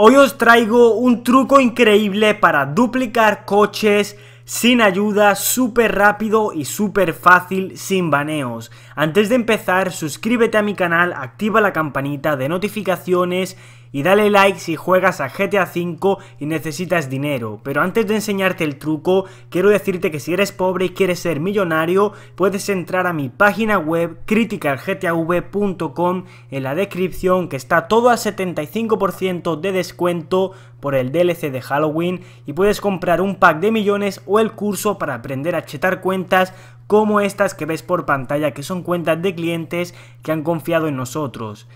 Hoy os traigo un truco increíble para duplicar coches sin ayuda, súper rápido y súper fácil, sin baneos. Antes de empezar, suscríbete a mi canal, activa la campanita de notificaciones y dale like si juegas a GTA V y necesitas dinero. Pero antes de enseñarte el truco, quiero decirte que si eres pobre y quieres ser millonario, puedes entrar a mi página web criticalgtav.com en la descripción que está todo a 75% de descuento por el DLC de Halloween y puedes comprar un pack de millones o el curso para aprender a chetar cuentas como estas que ves por pantalla que son cuentas de clientes que han confiado en nosotros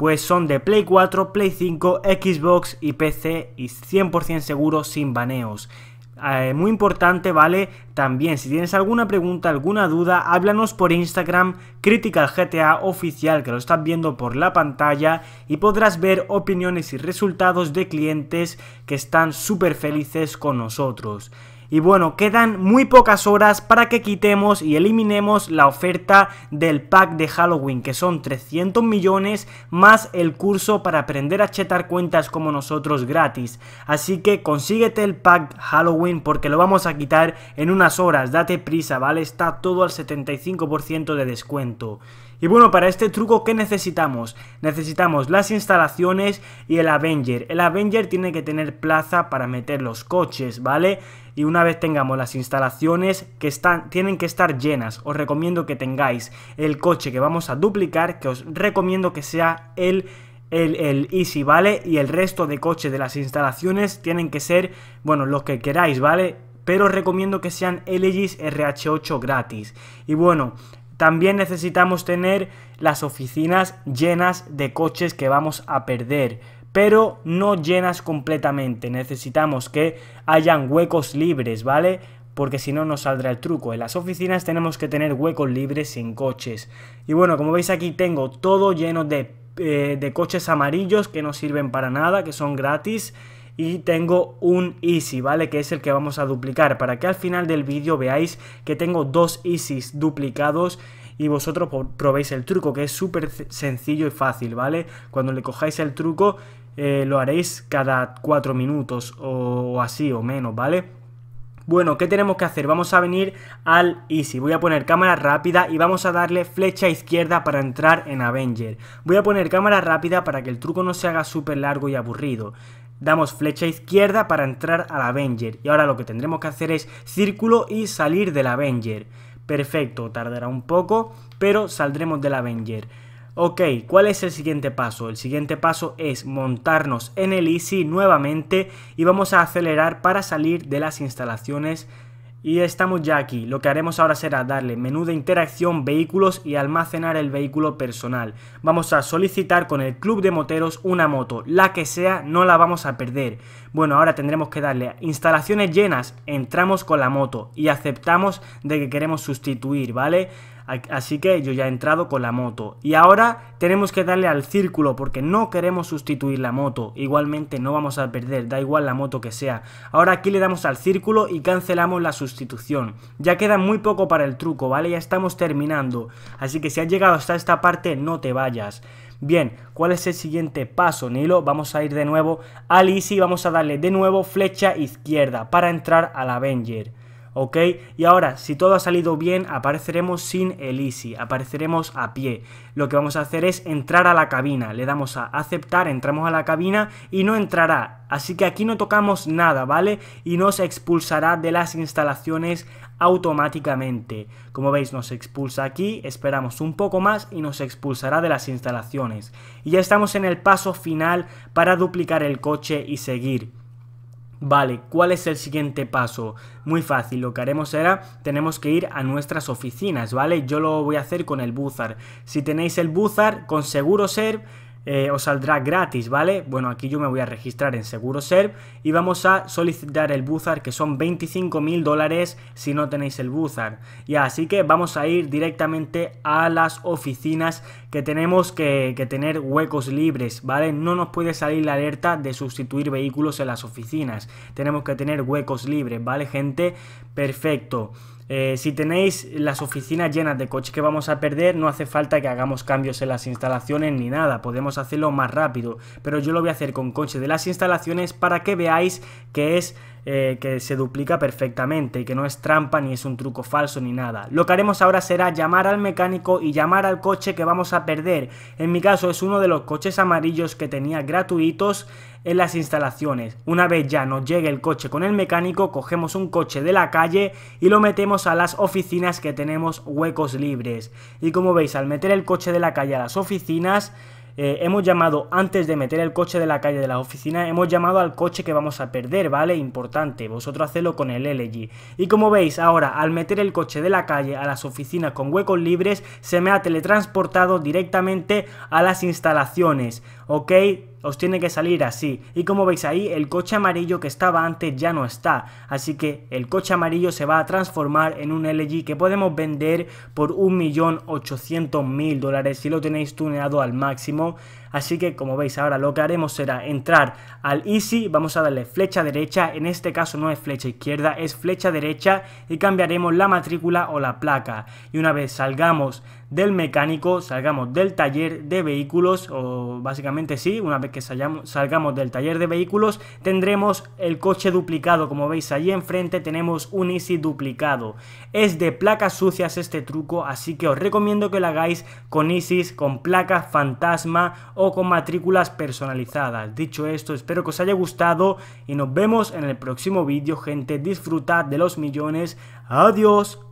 pues son de Play 4, Play 5, Xbox y PC y 100% seguro sin baneos. Eh, muy importante, ¿vale? También, si tienes alguna pregunta, alguna duda, háblanos por Instagram, Critical GTA Oficial, que lo estás viendo por la pantalla, y podrás ver opiniones y resultados de clientes que están súper felices con nosotros. Y bueno, quedan muy pocas horas para que quitemos y eliminemos la oferta del pack de Halloween, que son 300 millones más el curso para aprender a chetar cuentas como nosotros gratis. Así que consíguete el pack Halloween porque lo vamos a quitar en unas horas, date prisa, ¿vale? Está todo al 75% de descuento. Y bueno, para este truco, ¿qué necesitamos? Necesitamos las instalaciones y el Avenger. El Avenger tiene que tener plaza para meter los coches, ¿vale? Y una vez tengamos las instalaciones que están, tienen que estar llenas, os recomiendo que tengáis el coche que vamos a duplicar, que os recomiendo que sea el el, el, Easy, ¿vale? Y el resto de coches de las instalaciones tienen que ser, bueno, los que queráis, ¿vale? Pero os recomiendo que sean LGs RH8 gratis. Y bueno, también necesitamos tener las oficinas llenas de coches que vamos a perder, pero no llenas completamente. Necesitamos que hayan huecos libres, ¿vale? porque si no nos saldrá el truco. En las oficinas tenemos que tener huecos libres sin coches. Y bueno, como veis aquí tengo todo lleno de, eh, de coches amarillos que no sirven para nada, que son gratis y tengo un easy, ¿vale? Que es el que vamos a duplicar para que al final del vídeo veáis que tengo dos Easy's duplicados y vosotros probéis el truco, que es súper sencillo y fácil, ¿vale? Cuando le cojáis el truco eh, lo haréis cada 4 minutos o, o así o menos, ¿vale? Bueno, ¿qué tenemos que hacer? Vamos a venir al Easy. Voy a poner cámara rápida y vamos a darle flecha izquierda para entrar en Avenger. Voy a poner cámara rápida para que el truco no se haga súper largo y aburrido damos flecha izquierda para entrar al Avenger. Y ahora lo que tendremos que hacer es círculo y salir del Avenger. Perfecto, tardará un poco, pero saldremos del Avenger. Ok, ¿cuál es el siguiente paso? El siguiente paso es montarnos en el Easy nuevamente y vamos a acelerar para salir de las instalaciones y estamos ya aquí, lo que haremos ahora será darle menú de interacción, vehículos y almacenar el vehículo personal. Vamos a solicitar con el club de moteros una moto, la que sea, no la vamos a perder. Bueno, ahora tendremos que darle instalaciones llenas, entramos con la moto y aceptamos de que queremos sustituir, ¿vale? Así que yo ya he entrado con la moto. Y ahora tenemos que darle al círculo porque no queremos sustituir la moto. Igualmente no vamos a perder, da igual la moto que sea. Ahora aquí le damos al círculo y cancelamos la sustitución. Ya queda muy poco para el truco, ¿vale? Ya estamos terminando. Así que si has llegado hasta esta parte, no te vayas. Bien, ¿cuál es el siguiente paso, Nilo? Vamos a ir de nuevo al Easy, vamos a darle de nuevo flecha izquierda para entrar al Avenger. ¿ok? Y ahora, si todo ha salido bien, apareceremos sin el Easy, apareceremos a pie. Lo que vamos a hacer es entrar a la cabina, le damos a aceptar, entramos a la cabina y no entrará. Así que aquí no tocamos nada, ¿vale? Y nos expulsará de las instalaciones automáticamente. Como veis, nos expulsa aquí, esperamos un poco más y nos expulsará de las instalaciones. Y ya estamos en el paso final para duplicar el coche y seguir. Vale, ¿cuál es el siguiente paso? Muy fácil, lo que haremos será, tenemos que ir a nuestras oficinas, ¿vale? Yo lo voy a hacer con el Búzar. Si tenéis el Búzar, con seguro ser eh, os saldrá gratis, ¿vale? Bueno, aquí yo me voy a registrar en SeguroServe y vamos a solicitar el Buzar, que son 25 mil dólares si no tenéis el Buzar. Y así que vamos a ir directamente a las oficinas que tenemos que, que tener huecos libres, ¿vale? No nos puede salir la alerta de sustituir vehículos en las oficinas. Tenemos que tener huecos libres, ¿vale, gente? Perfecto. Eh, si tenéis las oficinas llenas de coches que vamos a perder, no hace falta que hagamos cambios en las instalaciones ni nada, podemos hacerlo más rápido, pero yo lo voy a hacer con coches de las instalaciones para que veáis que es eh, que se duplica perfectamente y que no es trampa ni es un truco falso ni nada. Lo que haremos ahora será llamar al mecánico y llamar al coche que vamos a perder. En mi caso es uno de los coches amarillos que tenía gratuitos en las instalaciones. Una vez ya nos llegue el coche con el mecánico, cogemos un coche de la calle y lo metemos a las oficinas que tenemos huecos libres. Y como veis, al meter el coche de la calle a las oficinas, eh, hemos llamado antes de meter el coche de la calle de la oficina, hemos llamado al coche que vamos a perder, ¿vale? Importante, vosotros hacedlo con el LG. Y como veis, ahora al meter el coche de la calle a las oficinas con huecos libres, se me ha teletransportado directamente a las instalaciones, ¿ok? os tiene que salir así. Y como veis ahí, el coche amarillo que estaba antes ya no está. Así que el coche amarillo se va a transformar en un LG que podemos vender por 1.800.000 dólares si lo tenéis tuneado al máximo. Así que como veis ahora lo que haremos será entrar al Easy, vamos a darle flecha derecha, en este caso no es flecha izquierda, es flecha derecha y cambiaremos la matrícula o la placa. Y una vez salgamos del mecánico, salgamos del taller de vehículos, o básicamente sí, una vez que salgamos del taller de vehículos, tendremos el coche duplicado, como veis allí enfrente tenemos un Easy duplicado. Es de placas sucias este truco, así que os recomiendo que lo hagáis con Easy, con placas fantasma o con matrículas personalizadas. Dicho esto, espero que os haya gustado y nos vemos en el próximo vídeo, gente. Disfrutad de los millones. Adiós.